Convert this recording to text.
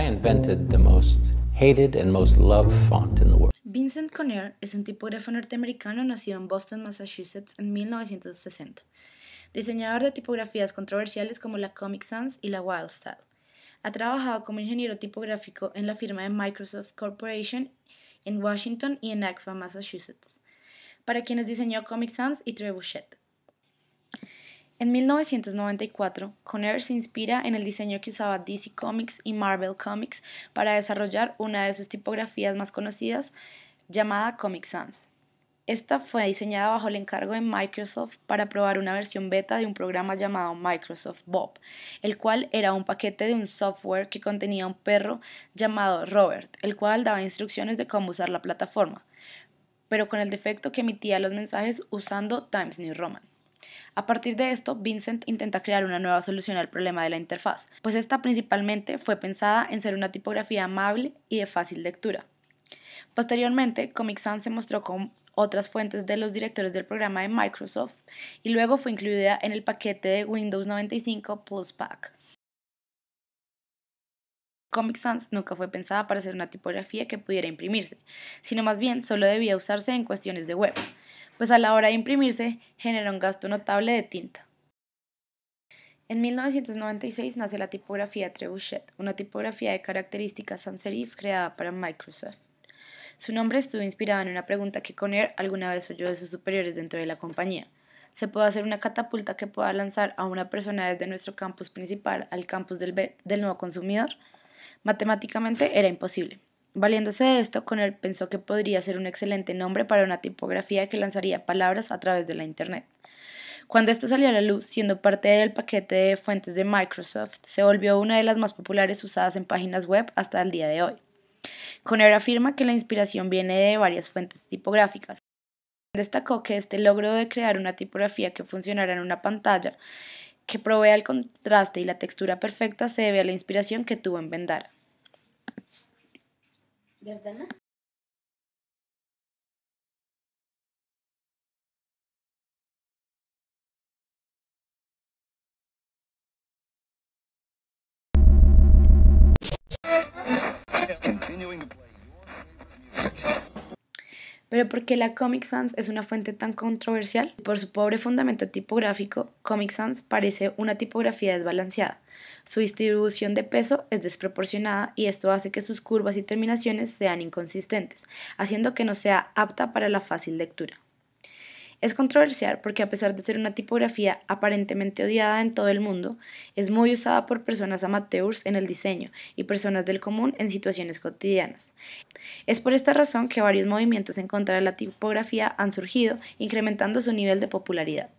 invented most hated and most Vincent Conner es un tipógrafo norteamericano nacido en Boston, Massachusetts en 1960, diseñador de tipografías controversiales como la Comic Sans y la Wild Style. Ha trabajado como ingeniero tipográfico en la firma de Microsoft Corporation en Washington y en Acfa, Massachusetts, para quienes diseñó Comic Sans y Trebuchet. En 1994, Conner se inspira en el diseño que usaba DC Comics y Marvel Comics para desarrollar una de sus tipografías más conocidas llamada Comic Sans. Esta fue diseñada bajo el encargo de Microsoft para probar una versión beta de un programa llamado Microsoft Bob, el cual era un paquete de un software que contenía un perro llamado Robert, el cual daba instrucciones de cómo usar la plataforma, pero con el defecto que emitía los mensajes usando Times New Roman. A partir de esto, Vincent intenta crear una nueva solución al problema de la interfaz, pues esta principalmente fue pensada en ser una tipografía amable y de fácil lectura. Posteriormente, Comic Sans se mostró con otras fuentes de los directores del programa de Microsoft y luego fue incluida en el paquete de Windows 95 Plus Pack. Comic Sans nunca fue pensada para ser una tipografía que pudiera imprimirse, sino más bien solo debía usarse en cuestiones de web pues a la hora de imprimirse genera un gasto notable de tinta. En 1996 nace la tipografía Trebuchet, una tipografía de características sans serif creada para Microsoft. Su nombre estuvo inspirado en una pregunta que Conner alguna vez oyó de sus superiores dentro de la compañía. ¿Se puede hacer una catapulta que pueda lanzar a una persona desde nuestro campus principal al campus del, del nuevo consumidor? Matemáticamente era imposible, Valiéndose de esto, Conner pensó que podría ser un excelente nombre para una tipografía que lanzaría palabras a través de la Internet. Cuando esto salió a la luz, siendo parte del paquete de fuentes de Microsoft, se volvió una de las más populares usadas en páginas web hasta el día de hoy. Conner afirma que la inspiración viene de varias fuentes tipográficas. Destacó que este logro de crear una tipografía que funcionara en una pantalla que provea el contraste y la textura perfecta se debe a la inspiración que tuvo en Vendara. Derdana. Continuing the pero porque la Comic Sans es una fuente tan controversial? Por su pobre fundamento tipográfico, Comic Sans parece una tipografía desbalanceada. Su distribución de peso es desproporcionada y esto hace que sus curvas y terminaciones sean inconsistentes, haciendo que no sea apta para la fácil lectura. Es controversial porque a pesar de ser una tipografía aparentemente odiada en todo el mundo, es muy usada por personas amateurs en el diseño y personas del común en situaciones cotidianas. Es por esta razón que varios movimientos en contra de la tipografía han surgido, incrementando su nivel de popularidad.